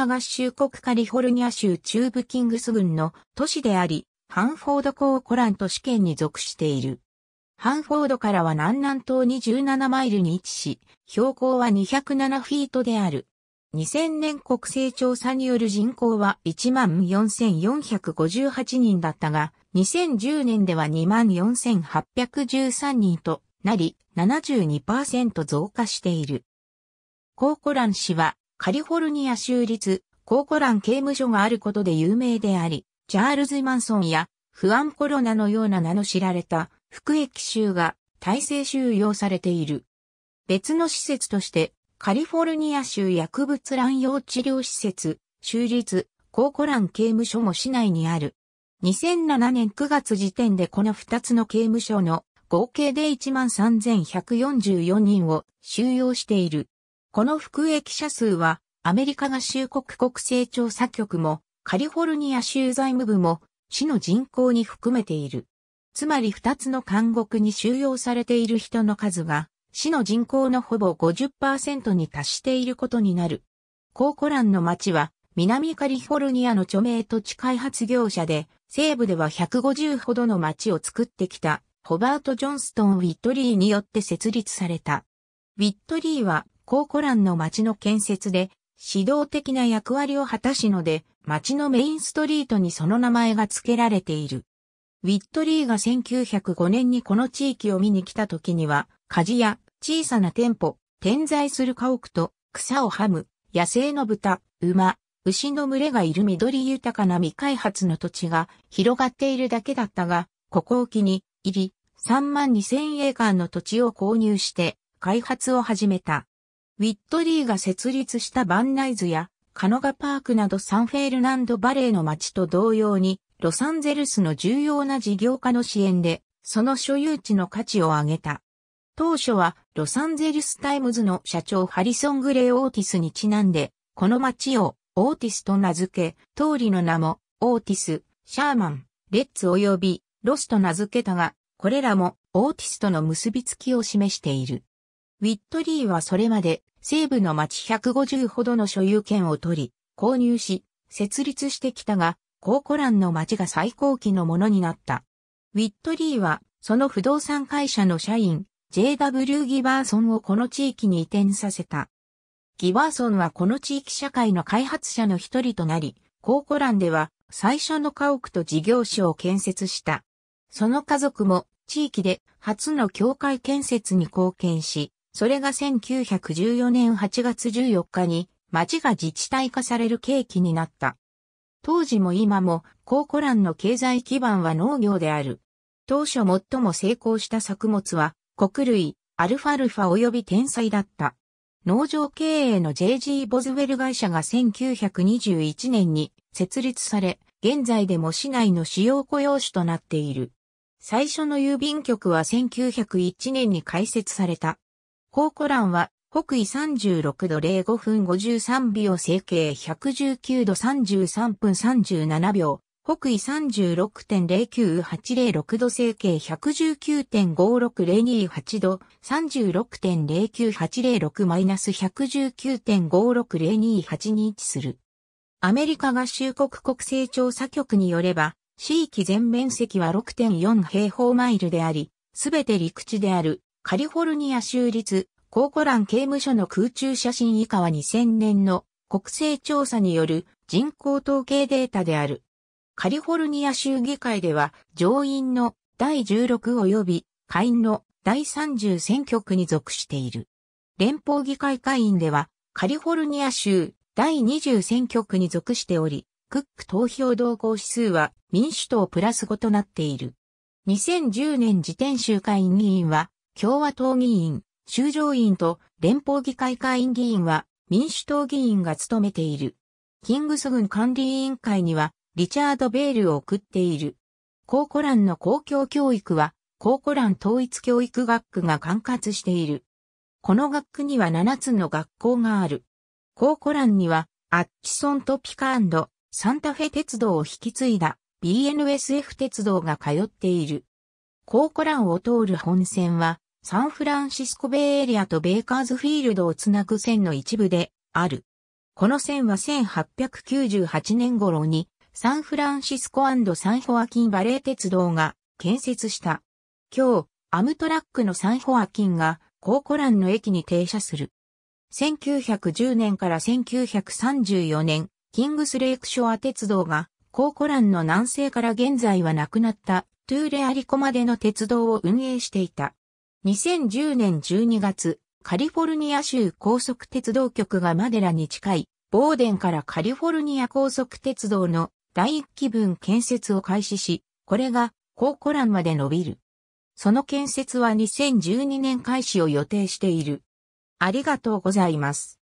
カ合衆国カリフォルニア州中部キングス郡の都市であり、ハンフォード港コラン都市圏に属している。ハンフォードからは南南東に17マイルに位置し、標高は207フィートである。2000年国勢調査による人口は14,458人だったが、2010年では24,813人となり、72%増加している。コーコラン氏はカリフォルニア州立コーコラン刑務所があることで有名であり、チャールズ・マンソンやフアン・コロナのような名の知られた服役州が体制収容されている。別の施設として、カリフォルニア州薬物乱用治療施設、州立コーコラン刑務所も市内にある。2007年9月時点でこの2つの刑務所の合計で13,144人を収容している。この服役者数は、アメリカ合衆国国勢調査局も、カリフォルニア州財務部も、市の人口に含めている。つまり二つの監獄に収容されている人の数が、市の人口のほぼ50%に達していることになる。コーコランの町は、南カリフォルニアの著名土地開発業者で、西部では150ほどの町を作ってきた、ホバート・ジョンストン・ウィットリーによって設立された。ウィットリーはコーコランの町の建設で、指導的な役割を果たしので、町のメインストリートにその名前が付けられている。ウィットリーが1905年にこの地域を見に来た時には、鍛冶屋、小さな店舗、点在する家屋と、草をはむ、野生の豚、馬、牛の群れがいる緑豊かな未開発の土地が広がっているだけだったが、ここを機に、入り、3万2000エーカーの土地を購入して、開発を始めた。ウィットリーが設立したバンナイズやカノガパークなどサンフェールナンドバレーの街と同様に、ロサンゼルスの重要な事業家の支援で、その所有地の価値を上げた。当初は、ロサンゼルスタイムズの社長ハリソン・グレー・オーティスにちなんで、この街をオーティスと名付け、通りの名も、オーティス、シャーマン、レッツ及び、ロスと名付けたが、これらもオーティスとの結びつきを示している。ウィットリーはそれまで西部の町150ほどの所有権を取り、購入し、設立してきたが、コーコランの町が最高期のものになった。ウィットリーは、その不動産会社の社員、JW ギバーソンをこの地域に移転させた。ギバーソンはこの地域社会の開発者の一人となり、コーコランでは最初の家屋と事業所を建設した。その家族も地域で初の教会建設に貢献し、それが1914年8月14日に町が自治体化される契機になった。当時も今も、高古蘭の経済基盤は農業である。当初最も成功した作物は、穀類、アルファルファ及び天才だった。農場経営の JG ボズウェル会社が1921年に設立され、現在でも市内の主要雇用種となっている。最初の郵便局は1901年に開設された。コーコランは北緯36度05分53秒整形119度33分37秒、北緯36.09806度整形119.56028度36.09806-119.56028に位置する。アメリカ合衆国国勢調査局によれば、地域全面積は6.4平方マイルであり、すべて陸地であるカリフォルニア州立コーコラン刑務所の空中写真以下は2000年の国勢調査による人口統計データである。カリフォルニア州議会では上院の第16及び下院の第30選挙区に属している。連邦議会会員ではカリフォルニア州第20選挙区に属しており、クック投票動向指数は民主党プラス5となっている。2010年時点州会議員は共和党議員、州上院と連邦議会下院議員は民主党議員が務めている。キングス軍管理委員会にはリチャード・ベールを送っている。コーコランの公共教育はコーコラン統一教育学区が管轄している。この学区には7つの学校がある。コーコランにはアッチソントピカサンタフェ鉄道を引き継いだ BNSF 鉄道が通っている。コーコランを通る本線はサンフランシスコベイエリアとベイカーズフィールドをつなぐ線の一部である。この線は1898年頃にサンフランシスコサンホアキンバレー鉄道が建設した。今日、アムトラックのサンホアキンがコーコランの駅に停車する。1910年から1934年、キングスレイクショア鉄道がコーコランの南西から現在はなくなったトゥーレアリコまでの鉄道を運営していた。2010年12月、カリフォルニア州高速鉄道局がマデラに近い、ボーデンからカリフォルニア高速鉄道の第1期分建設を開始し、これが高コランまで伸びる。その建設は2012年開始を予定している。ありがとうございます。